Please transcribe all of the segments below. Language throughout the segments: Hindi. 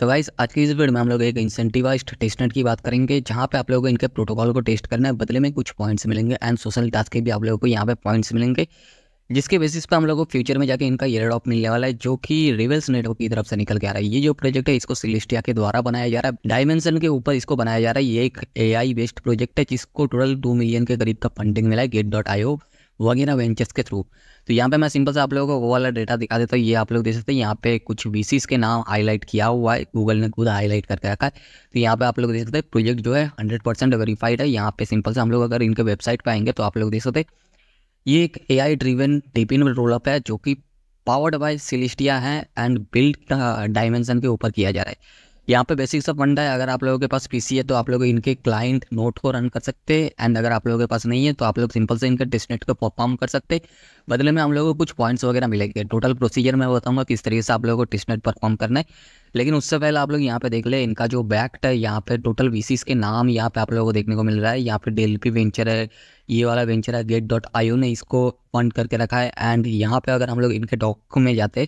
तो गाइस आज की इस वीडियो में हम लोग एक इंसेंटिवाइज टेस्टनेट की बात करेंगे जहाँ पे आप लोगों को इनके प्रोटोकॉल को टेस्ट करना है बदले में कुछ पॉइंट्स मिलेंगे एंड सोशल टास्क के भी आप लोगों को यहाँ पे पॉइंट्स मिलेंगे जिसके बेसिस पे हम लोगों को फ्यूचर में जाके इनका ईयर ड्रॉप मिलने वाला है जो कि रिवेल्स नेटवर्क की तरफ से निकल के आ रहा है ये जो प्रोजेक्ट है इसको सिलिस्टिया के द्वारा बनाया जा रहा है डायमेंशन के ऊपर इसको बनाया जा रहा है ये एक एआई बेस्ड प्रोजेक्ट है जिसको टोटल टू मिलियन के करीब का फंडिंग मिला है गेट डॉट आई वगैरह वेंचर्स के थ्रू तो यहाँ पे मैं सिंपल से आप लोगों को वो वाला डेटा दिखा देता हूँ ये आप लोग देख सकते हैं यहाँ पे कुछ वी के नाम हाईलाइट किया हुआ है गूगल ने खुद हाईलाइट करके रखा है तो यहाँ पे आप लोग देख सकते हैं प्रोजेक्ट जो है हंड्रेड परसेंट वेरीफाइड है यहाँ पे सिंपल से हम लोग अगर इनके वेबसाइट पर आएंगे तो आप लोग देख सकते ये एक ए आई ड्रीवन डिपिन रोलअप है जो कि पावर्ड बाय सिलिस्टिया है एंड बिल्ड डायमेंशन के ऊपर किया जा रहा है यहाँ पे बेसिक सब फंडा है अगर आप लोगों के पास पीसी है तो आप लोग इनके क्लाइंट नोट को रन कर सकते हैं एंड अगर आप लोगों के पास नहीं है तो आप लोग सिंपल से इनके टेस्टनेट को परफॉर्म कर सकते बदले में हम लोगों को कुछ पॉइंट्स वगैरह मिलेंगे टोटल प्रोसीजर मैं बताऊँगा किस तरीके से आप लोगों को टेस्टनेट परफॉर्म करना है लेकिन उससे पहले आप लोग यहाँ पे देख ले इनका जो बैक्ट है यहाँ पे टोटल वीसीस के नाम यहाँ पे आप लोगों को देखने को मिल रहा है यहाँ पे डेलपी वेंचर है ये वाला वेंचर है गेट डॉट आईओ ने इसको फंड करके रखा है एंड यहाँ पे अगर हम लोग इनके डॉक में जाते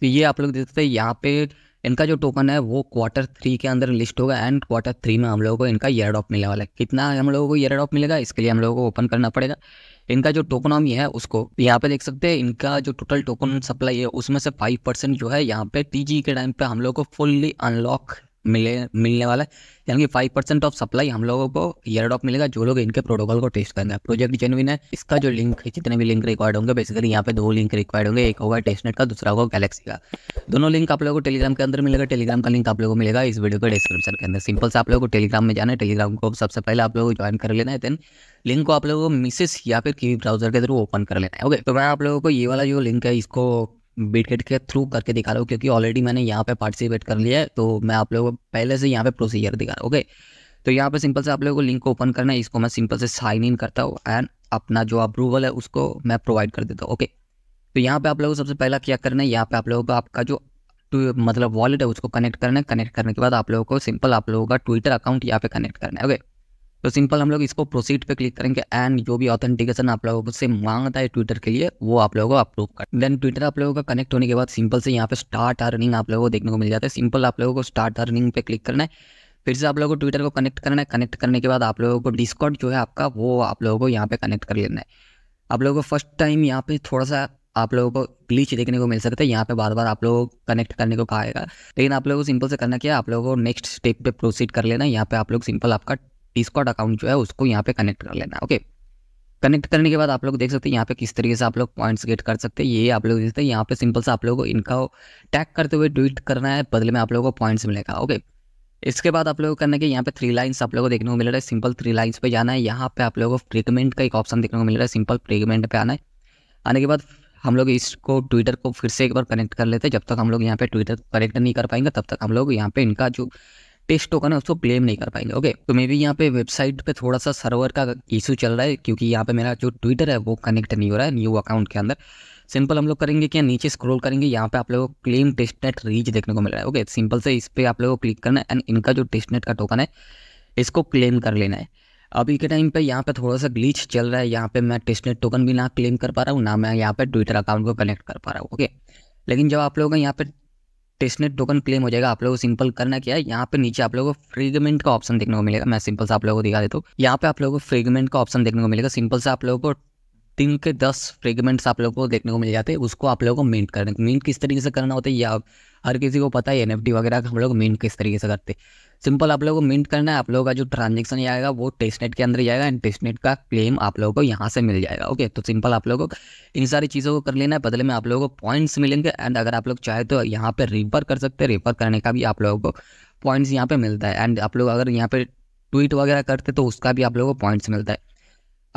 तो ये आप लोग देख सकते हैं यहाँ पे इनका जो टोकन है वो क्वार्टर थ्री के अंदर लिस्ट होगा एंड क्वार्टर थ्री में हम लोगों को इनका ईयर ड्रॉप मिलने वाला है कितना हम लोगों को ईयर ऑफ मिलेगा इसके लिए हम लोगों को ओपन करना पड़ेगा इनका जो टोकनॉमी है उसको यहाँ पे देख सकते हैं इनका जो टोटल टोकन सप्लाई है उसमें से फाइव परसेंट जो है यहाँ पे टीजी के टाइम पे हम लोग को फुल्ली अनलॉक मिले मिलने वाला है यानी कि फाइव परसेंट ऑफ सप्लाई हम लोगों को ईयर मिलेगा जो लोग इनके प्रोटोकॉल को टेस्ट करेंगे प्रोजेक्ट जेनविन है इसका जो लिंक है जितने भी लिंक रिक्वायर्ड होंगे बेसिकली यहाँ पे दो लिंक रिक्वायर्ड होंगे एक होगा टेस्टनेट का दूसरा होगा गैलेक्सी का दोनों लिंक आप लोगों को टेलीग्राम के अंदर मिलेगा टेलीग्राम का लिंक आप लोगों को मिलेगा इस वीडियो के डिस्क्रिप्शन के अंदर सिंपल से आप लोगों को टेलीग्राम में जाना है टेलीग्राम को सबसे पहले आप लोगों को ज्वाइन कर लेना है देन लिंक को आप लोगों को मिसेस या फिर की ब्राउजर के थ्रू ओपन कर लेना है ओके तो मैं आप लोगों को ये वाला जो लिंक है इसको बीटकेट के थ्रू करके दिखा रहा हूँ क्योंकि ऑलरेडी मैंने यहाँ पे पार्टिसिपेट कर लिया है तो मैं आप लोगों को पहले से यहाँ पे प्रोसीजर दिखा रहा हूँ ओके तो यहाँ पे सिंपल से आप लोगों को लिंक ओपन करना है इसको मैं सिंपल से साइन इन करता हूँ एंड अपना जो अप्रूवल है उसको मैं प्रोवाइड कर देता हूँ ओके तो यहाँ पर आप लोगों को सबसे पहला क्या करना है यहाँ पर आप लोगों को आपका जो टू तो मतलब वॉलेट है उसको कनेक्ट करना है कनेक्ट करने के बाद आप लोगों को सिंपल आप लोगों का ट्विटर अकाउंट यहाँ पे कनेक्ट करना है ओके तो सिंपल हम लोग इसको प्रोसीड पे क्लिक करेंगे एंड जो भी ऑथेंटिकेशन आप लोगों से मांगता है ट्विटर के लिए वो आप लोगों को अप्रूव कर देन ट्विटर आप लोगों का कनेक्ट होने के बाद सिंपल से यहाँ पे स्टार्ट अर्निंग आप लोगों को देखने को मिल जाता है सिंपल आप लोगों को स्टार्ट अर्निंग पे क्लिक करना है फिर से आप लोगों को ट्विटर को कनेक्ट करना है कनेक्ट करने के बाद आप लोगों को डिस्काउंट जो है आपका वो आप लोगों को यहाँ पे कनेक्ट कर लेना है आप लोगों को फर्स्ट टाइम यहाँ पे थोड़ा सा आप लोगों को ग्लीच देखने को मिल सकता है यहाँ पे बार बार आप लोगों को कनेक्ट करने को कहा लेकिन आप लोगों को सिंपल से करना क्या आप लोगों को नेक्स्ट स्टेप पे प्रोसीड कर लेना यहाँ पे आप लोग सिंपल आपका डिस्कॉट अकाउंट जो है उसको यहाँ पे कनेक्ट कर लेना ओके कनेक्ट करने के बाद आप लोग देख सकते हैं यहाँ पे किस तरीके से आप लोग पॉइंट्स गेट कर सकते हैं ये आप लोग देख सकते हैं यहाँ पे सिंपल से आप लोगों को इनका टैग करते हुए ट्वीट करना है बदले में आप लोगों को पॉइंट्स मिलेगा ओके इसके बाद आप लोगों को करना कि यहाँ पे थ्री लाइंस आप लोगों को देखने को मिल रहा है सिंपल थ्री लाइंस पे जाना है यहाँ पे आप लोगों को फ्रीगमेंट का एक ऑप्शन देखने को मिल रहा है सिंपल फ्रीगमेंट पे आना है आने के बाद हम लोग इसको ट्विटर को फिर से एक बार कनेक्ट कर लेते हैं जब तक हम लोग यहाँ पे ट्विटर कनेक्ट नहीं कर पाएंगे तब तक हम लोग यहाँ पे इनका जो टेस्ट टोकन है उसको क्लेम नहीं कर पाएंगे ओके तो मे भी यहाँ पे वेबसाइट पे थोड़ा सा सर्वर का इशू चल रहा है क्योंकि यहाँ पे मेरा जो ट्विटर है वो कनेक्ट नहीं हो रहा है न्यू अकाउंट के अंदर सिंपल हम लोग करेंगे क्या नीचे स्क्रॉल करेंगे यहाँ पे आप लोगों को क्लेम टेस्टनेट रीच देखने को मिल रहा है ओके सिंपल से इस पर आप लोगों को क्लिक करना है एंड इनका जो टेस्टनेट का टोकन है इसको क्लेम कर लेना है अभी के टाइम पे यहाँ पे थोड़ा सा ग्लीच चल रहा है यहाँ पे मैं टेस्टनेट टोकन भी ना क्लेम कर पा रहा हूँ ना मैं यहाँ पे ट्विटर अकाउंट को कनेक्ट कर पा रहा हूँ ओके लेकिन जब आप लोगों का यहाँ पे टेस्टनेट टोकन क्लेम हो जाएगा आप लोगों को सिंपल करना क्या है यहाँ पे नीचे आप लोगों को फ्रीगमेंट का ऑप्शन देखने को मिलेगा मैं सिंपल से आप लोगों को दिखा देता हूँ यहाँ पे आप लोगों को फ्रीगमेंट का ऑप्शन देखने को मिलेगा सिंपल से आप लोगों को दिन के दस फ्रेगमेंट्स आप लोगों को देखने को मिल जाते हैं उसको आप लोगों को मेंट करना मेंट किस तरीके से करना होता है या हर किसी को पता है एन वगैरह हम लोग मिंट किस तरीके से करते सिंपल आप लोगों को मिंट करना है आप लोगों का जो ट्रांजेक्शन आएगा वो टेस्टनेट के अंदर जाएगा एंड टेस्टनेट का क्लेम आप लोगों को यहाँ से मिल जाएगा ओके तो सिंपल आप लोगों को इन सारी चीज़ों को कर लेना है बदले में आप लोगों को पॉइंट्स मिलेंगे एंड अगर आप लोग चाहे तो यहाँ पर रिफर कर सकते हैं रिफर करने का भी आप लोगों को पॉइंट्स यहाँ पर मिलता है एंड आप लोग अगर यहाँ पर ट्वीट वगैरह करते तो उसका भी आप लोगों को पॉइंट्स मिलता है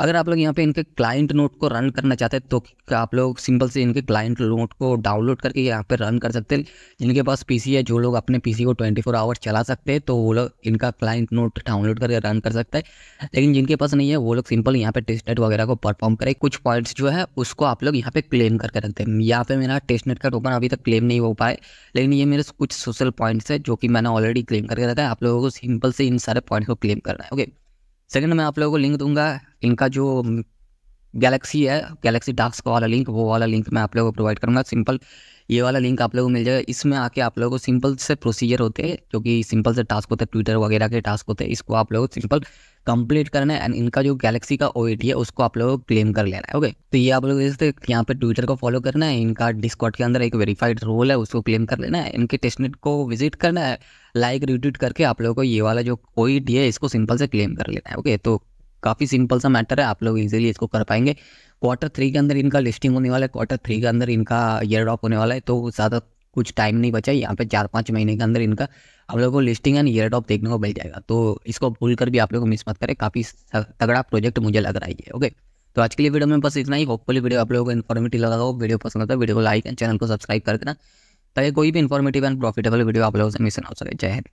अगर आप लोग यहाँ पे इनके क्लाइंट नोट को रन करना चाहते हैं तो आप लोग सिंपल से इनके क्लाइंट नोट को डाउनलोड करके यहाँ पे रन कर सकते हैं जिनके पास पीसी है जो लोग अपने पीसी को 24 फोर आवर्स चला सकते हैं तो वो लोग इनका क्लाइंट नोट डाउनलोड करके रन कर सकते हैं लेकिन जिनके पास नहीं है वो लोग सिंपल यहाँ पे टेस्टनेट वगैरह को परफॉर्म करें कुछ पॉइंट्स जो है उसको आप लोग यहाँ पे क्लेम करके रखते हैं यहाँ पे मेरा टेस्टनेट का टोकन अभी तक क्लेम नहीं हो पाए लेकिन ये मेरे कुछ सोशल पॉइंट्स है जो कि मैंने ऑलरेडी क्लेम करके रखा है आप लोगों को सिंपल से इन सारे पॉइंट्स को क्लेम करना है ओके सेकंड मैं आप लोगों को लिंक दूंगा इनका जो गैलेक्सी है गैलेक्सी टास्क वाला लिंक वो वाला लिंक मैं आप लोगों को प्रोवाइड करूँगा सिंपल ये वाला लिंक आप लोगों को मिल जाएगा इसमें आके आप लोगों को सिंपल से प्रोसीजर होते हैं जो कि सिंपल से टास्क होते हैं ट्विटर वगैरह के टास्क होते हैं इसको आप लोगों को सिंपल कंप्लीट करना है एंड इनका जो गैलेक्सी का ओ है उसको आप लोगों को क्लेम कर लेना है ओके तो ये आप लोग जैसे यहाँ पे ट्विटर को फॉलो करना है इनका डिस्कॉट के अंदर एक वेरीफाइड रोल है उसको क्लेम कर लेना है इनके टेस्टनेट को विजिट करना है लाइक रिट्वीट करके आप लोगों को ये वाला जो ओ है इसको सिंपल से क्लेम कर लेना है ओके तो काफ़ी सिंपल सा मैटर है आप लोग इजीली इसको कर पाएंगे क्वार्टर थ्री के अंदर इनका लिस्टिंग होने वाला है क्वार्टर थ्री के अंदर इनका ईयर ड्रॉप होने वाला है तो ज़्यादा कुछ टाइम नहीं बचा यहाँ पे चार पाँच महीने के अंदर इनका आप लोगों को लिस्टिंग एंड ईयर ड्रॉप देखने को मिल जाएगा तो इसको भूल कर भी आप लोगों को मिस मत करें काफ़ी तगड़ा प्रोजेक्ट मुझे लग रहा है ओके तो आज के लिए वीडियो में बस इतना ही होपफुली वीडियो आप लोगों को इन्फॉर्मेटिव लगा हो वीडियो पसंद आता है वीडियो को लाइक एंड चैनल को सब्सक्राइब कर देना ताकि कोई भी इन्फॉर्मेटिव एंड प्रॉफिटेबल वीडियो आप लोगों से मिस ना हो सके जय हिंद